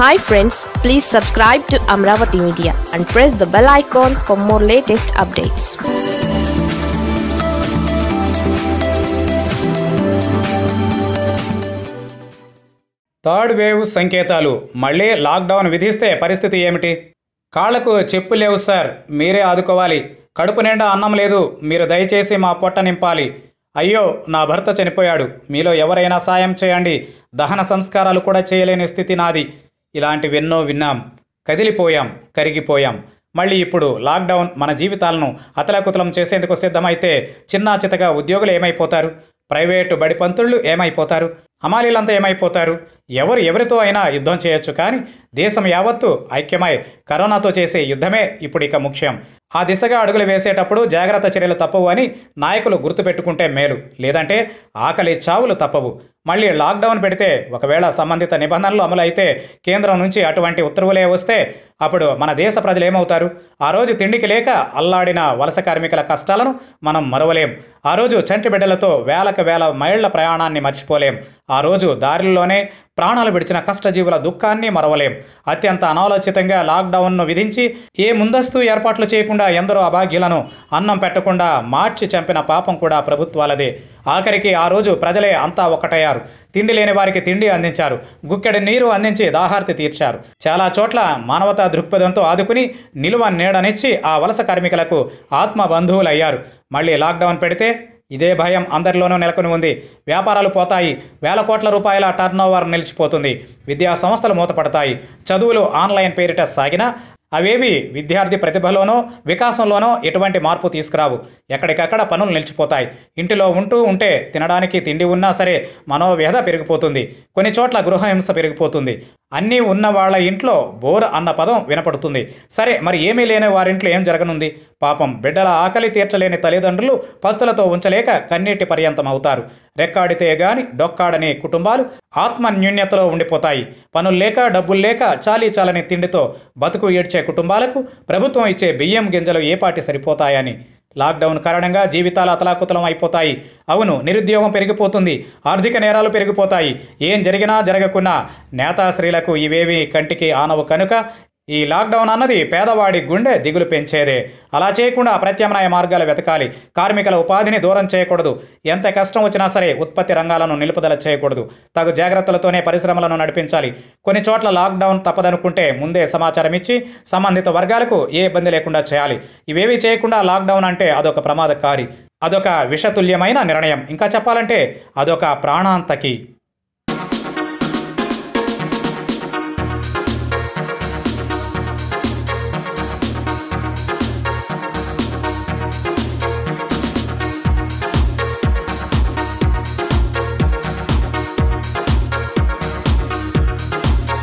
hi friends please subscribe to Amaravati media and press the bell icon for more latest updates third wave సంకేతాలు మళ్ళీ lockdown విధిస్తే పరిస్థితి ఏమిటి కాళ్లకు చెప్పు లేవు సార్ మీరే ఆదుకోవాలి కడుపు నిండా అన్నం లేదు మీరు దయచేసి మా పొట్ట నింపాలి అయ్యో నా భర్త చనిపోయాడు మీలో ఎవరైనా సాయం చేయండి దహన సంస్కారాలు కూడా చేయలేని స్థితి నాది ఇలాంటివెన్నో విన్నాం కదిలిపోయాం కరిగిపోయాం మళ్ళీ ఇప్పుడు లాక్డౌన్ మన జీవితాలను అతలకుతలం చేసేందుకు సిద్ధమైతే చిన్నాచితగా ఉద్యోగులు ఏమైపోతారు ప్రైవేటు బడిపంతులు ఏమైపోతారు అమాలీలంతా ఏమైపోతారు ఎవరు ఎవరితో అయినా యుద్ధం చేయొచ్చు కానీ దేశం యావత్తు ఐక్యమై కరోనాతో చేసే యుద్ధమే ఇప్పుడు ఇక ముఖ్యం ఆ దిశగా అడుగులు వేసేటప్పుడు జాగ్రత్త చర్యలు తప్పవు అని నాయకులు గుర్తుపెట్టుకుంటే మేలు లేదంటే ఆకలి చావులు తప్పవు మళ్ళీ లాక్డౌన్ పెడితే ఒకవేళ సంబంధిత నిబంధనలు అమలైతే కేంద్రం నుంచి అటువంటి ఉత్తర్వులే వస్తే అప్పుడు మన దేశ ప్రజలు ఏమవుతారు ఆ రోజు తిండికి లేక అల్లాడిన వలస కార్మికుల కష్టాలను మనం మరవలేం ఆ రోజు చంటి బిడ్డలతో వేలకు వేల మైళ్ళ ప్రయాణాన్ని మర్చిపోలేం ఆ రోజు దారిలోనే ప్రాణాలు విడిచిన కష్టజీవుల దుఃఖాన్ని మరవలేం అత్యంత అనాలోచితంగా లాక్డౌన్ను విధించి ఏ ముందస్తు ఏర్పాట్లు చేయకుండా ఎందరో అభాగ్యులను అన్నం పెట్టకుండా మార్చి చంపిన పాపం కూడా ప్రభుత్వాలదే ఆఖరికి ఆ రోజు ప్రజలే అంతా ఒకటయ్యారు తిండి లేని వారికి తిండి అందించారు గుక్కెడి నీరు అందించి దాహార్తి తీర్చారు చాలా చోట్ల మానవత దృక్పథంతో ఆదుకుని నిలువ నీడనిచ్చి ఆ వలస కార్మికులకు ఆత్మ అయ్యారు మళ్ళీ లాక్డౌన్ పెడితే ఇదే భయం అందరిలోనూ నెలకొని ఉంది వ్యాపారాలు పోతాయి వేల కోట్ల రూపాయల టర్నోవర్ నిలిచిపోతుంది విద్యా సంస్థలు మూతపడతాయి చదువులు ఆన్లైన్ పేరిట సాగినా అవేవి విద్యార్థి ప్రతిభలోనో వికాసంలోనో ఎటువంటి మార్పు తీసుకురావు ఎక్కడికక్కడ పనులు నిలిచిపోతాయి ఇంటిలో ఉంటూ ఉంటే తినడానికి తిండి ఉన్నా సరే మనోవ్యధ పెరిగిపోతుంది కొన్ని చోట్ల గృహహింస పెరిగిపోతుంది అన్నీ ఉన్న వాళ్ళ ఇంట్లో బోర్ అన్న పదం వినపడుతుంది సరే మరి ఏమీ లేని వారింట్లో ఏం జరగనుంది పాపం బిడ్డల ఆకలి తీర్చలేని తల్లిదండ్రులు పస్తులతో ఉంచలేక కన్నీటి పర్యంతం అవుతారు రెక్కాడితే గాని డొక్కాడనే కుటుంబాలు ఆత్మన్యూన్యతలో ఉండిపోతాయి పనులు లేక డబ్బులు లేక చాలీ చాలని తిండితో బతుకు ఏడ్చే కుటుంబాలకు ప్రభుత్వం ఇచ్చే బియ్యం గింజలు ఏపాటి సరిపోతాయని లాక్డౌన్ కారణంగా జీవితాలు అతలాకుతలం అయిపోతాయి అవును నిరుద్యోగం పెరిగిపోతుంది ఆర్థిక నేరాలు పెరిగిపోతాయి ఏం జరిగినా జరగకున్నా నేతాశ్రీలకు ఇవేవి కంటికి ఆనవు కనుక ఈ లాక్డౌన్ అన్నది పేదవాడి గుండె దిగులు పెంచేదే అలా చేయకుండా ప్రత్యామ్నాయ మార్గాలు వెతకాలి కార్మికుల ఉపాధిని దూరం చేయకూడదు ఎంత కష్టం వచ్చినా సరే ఉత్పత్తి రంగాలను నిలుపుదల చేయకూడదు తగు జాగ్రత్తలతోనే పరిశ్రమలను నడిపించాలి కొన్ని చోట్ల లాక్డౌన్ తప్పదనుకుంటే ముందే సమాచారం ఇచ్చి సంబంధిత వర్గాలకు ఏ ఇబ్బంది లేకుండా చేయాలి ఇవేవి చేయకుండా లాక్డౌన్ అంటే అదొక ప్రమాదకారి అదొక విషతుల్యమైన నిర్ణయం ఇంకా చెప్పాలంటే అదొక ప్రాణాంతకి